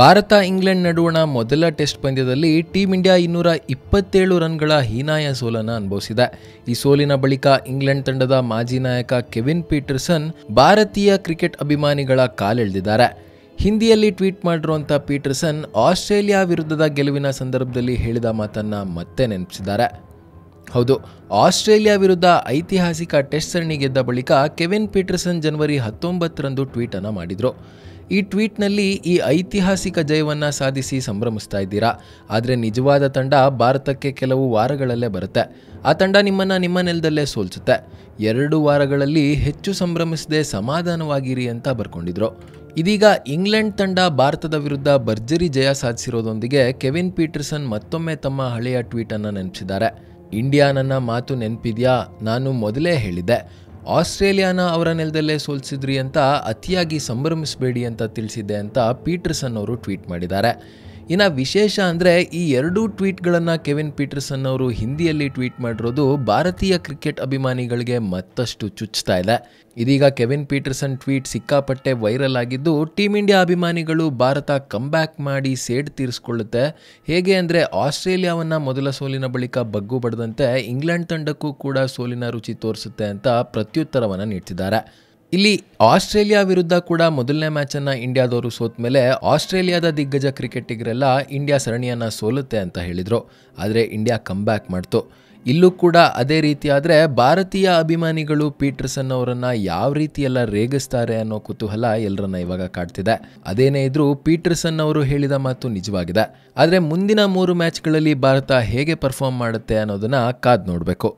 Bharat England ನಡುವಣ ಮೊದಲ test ಪಂದ್ಯದಲ್ಲಿ ಟೀಂ ಇಂಡಿಯಾ ಇನ್ನೂರ ಇಪ್ಪತ್ತೇಳು ರನ್ಗಳ ಹೀನಾಯ ಸೋಲನ್ನು ಅನುಭವಿಸಿದೆ ಈ ಸೋಲಿನ ಬಳಿಕ ಇಂಗ್ಲೆಂಡ್ ತಂಡದ ಮಾಜಿ ನಾಯಕ ಕೆವಿನ್ ಪೀಟರ್ಸನ್ ಭಾರತೀಯ ಕ್ರಿಕೆಟ್ ಅಭಿಮಾನಿಗಳ ಕಾಲೆಳೆದಿದ್ದಾರೆ ಹಿಂದಿಯಲ್ಲಿ ಟ್ವೀಟ್ ಮಾಡಿರುವಂಥ ಪೀಟರ್ಸನ್ ಆಸ್ಟ್ರೇಲಿಯಾ ವಿರುದ್ಧದ ಗೆಲುವಿನ ಸಂದರ್ಭದಲ್ಲಿ ಹೇಳಿದ ಮಾತನ್ನು ಮತ್ತೆ ನೆನಪಿಸಿದ್ದಾರೆ ಹೌದು ಆಸ್ಟ್ರೇಲಿಯಾ ವಿರುದ್ಧ ಐತಿಹಾಸಿಕ ಟೆಸ್ಟ್ ಸರಣಿ ಗೆದ್ದ ಬಳಿಕ ಕೆವಿನ್ ಪೀಟರ್ಸನ್ ಜನವರಿ ಹತ್ತೊಂಬತ್ತರಂದು ಟ್ವೀಟನ್ನು ಮಾಡಿದರು ಈ ಟ್ವೀಟ್ನಲ್ಲಿ ಈ ಐತಿಹಾಸಿಕ ಜಯವನ್ನು ಸಾಧಿಸಿ ಸಂಭ್ರಮಿಸ್ತಾ ಇದ್ದೀರಾ ಆದರೆ ನಿಜವಾದ ತಂಡ ಭಾರತಕ್ಕೆ ಕೆಲವು ವಾರಗಳಲ್ಲೇ ಬರುತ್ತೆ ಆ ತಂಡ ನಿಮ್ಮನ್ನು ನಿಮ್ಮ ನೆಲದಲ್ಲೇ ಸೋಲ್ಸುತ್ತೆ ಎರಡು ವಾರಗಳಲ್ಲಿ ಹೆಚ್ಚು ಸಂಭ್ರಮಿಸದೆ ಸಮಾಧಾನವಾಗಿರಿ ಅಂತ ಬರ್ಕೊಂಡಿದ್ರು ಇದೀಗ ಇಂಗ್ಲೆಂಡ್ ತಂಡ ಭಾರತದ ವಿರುದ್ಧ ಭರ್ಜರಿ ಜಯ ಸಾಧಿಸಿರೋದೊಂದಿಗೆ ಕೆವಿನ್ ಪೀಟರ್ಸನ್ ಮತ್ತೊಮ್ಮೆ ತಮ್ಮ ಹಳೆಯ ಟ್ವೀಟನ್ನು ನೆನಪಿಸಿದ್ದಾರೆ ಇಂಡಿಯಾ ನನ್ನ ಮಾತು ನೆನಪಿದ್ಯಾ ನಾನು ಮೊದಲೇ ಹೇಳಿದ್ದೆ ಆಸ್ಟ್ರೇಲಿಯಾನ ಅವರ ನೆಲದಲ್ಲೇ ಸೋಲಿಸಿದ್ರಿ ಅಂತ ಅತಿಯಾಗಿ ಸಂಭ್ರಮಿಸಬೇಡಿ ಅಂತ ತಿಳಿಸಿದೆ ಅಂತ ಪೀಟರ್ಸನ್ ಅವರು ಟ್ವೀಟ್ ಮಾಡಿದ್ದಾರೆ ಇನ್ನು ವಿಶೇಷ ಅಂದರೆ ಈ ಎರಡೂ ಟ್ವೀಟ್ಗಳನ್ನು ಕೆವಿನ್ ಪೀಟರ್ಸನ್ ಅವರು ಹಿಂದಿಯಲ್ಲಿ ಟ್ವೀಟ್ ಮಾಡಿರೋದು ಭಾರತೀಯ ಕ್ರಿಕೆಟ್ ಅಭಿಮಾನಿಗಳಿಗೆ ಮತ್ತಷ್ಟು ಚುಚ್ಚ್ತಾ ಇದೆ ಇದೀಗ ಕೆವಿನ್ ಪೀಟರ್ಸನ್ ಟ್ವೀಟ್ ಸಿಕ್ಕಾಪಟ್ಟೆ ವೈರಲ್ ಆಗಿದ್ದು ಟೀಮ್ ಇಂಡಿಯಾ ಅಭಿಮಾನಿಗಳು ಭಾರತ ಬ್ಯಾಕ್ ಮಾಡಿ ಸೇಡ್ ತೀರಿಸ್ಕೊಳ್ಳುತ್ತೆ ಹೇಗೆ ಅಂದರೆ ಆಸ್ಟ್ರೇಲಿಯಾವನ್ನು ಮೊದಲ ಸೋಲಿನ ಬಳಿಕ ಬಗ್ಗು ಬಡದಂತೆ ಇಂಗ್ಲೆಂಡ್ ತಂಡಕ್ಕೂ ಕೂಡ ಸೋಲಿನ ರುಚಿ ತೋರಿಸುತ್ತೆ ಅಂತ ಪ್ರತ್ಯುತ್ತರವನ್ನು ನೀಡ್ತಿದ್ದಾರೆ ಇಲ್ಲಿ ಆಸ್ಟ್ರೇಲಿಯಾ ವಿರುದ್ಧ ಕೂಡ ಮೊದಲನೇ ಮ್ಯಾಚನ್ನು ಇಂಡಿಯಾದವರು ಸೋತ ಮೇಲೆ ಆಸ್ಟ್ರೇಲಿಯಾದ ದಿಗ್ಗಜ ಕ್ರಿಕೆಟಿಗರೆಲ್ಲ ಇಂಡಿಯಾ ಸರಣಿಯನ್ನು ಸೋಲುತ್ತೆ ಅಂತ ಹೇಳಿದರು ಆದರೆ ಇಂಡಿಯಾ ಕಮ್ ಬ್ಯಾಕ್ ಮಾಡ್ತು ಇಲ್ಲೂ ಕೂಡ ಅದೇ ರೀತಿ ಆದರೆ ಭಾರತೀಯ ಅಭಿಮಾನಿಗಳು ಪೀಟರ್ಸನ್ ಅವರನ್ನು ಯಾವ ರೀತಿ ಎಲ್ಲ ರೇಗಿಸ್ತಾರೆ ಅನ್ನೋ ಕುತೂಹಲ ಎಲ್ಲರನ್ನ ಇವಾಗ ಕಾಡ್ತಿದೆ ಅದೇನೇ ಇದ್ರೂ ಪೀಟರ್ಸನ್ ಅವರು ಹೇಳಿದ ಮಾತು ನಿಜವಾಗಿದೆ ಆದರೆ ಮುಂದಿನ ಮೂರು ಮ್ಯಾಚ್ಗಳಲ್ಲಿ ಭಾರತ ಹೇಗೆ ಪರ್ಫಾರ್ಮ್ ಮಾಡುತ್ತೆ ಅನ್ನೋದನ್ನ ಕಾದ್ ನೋಡಬೇಕು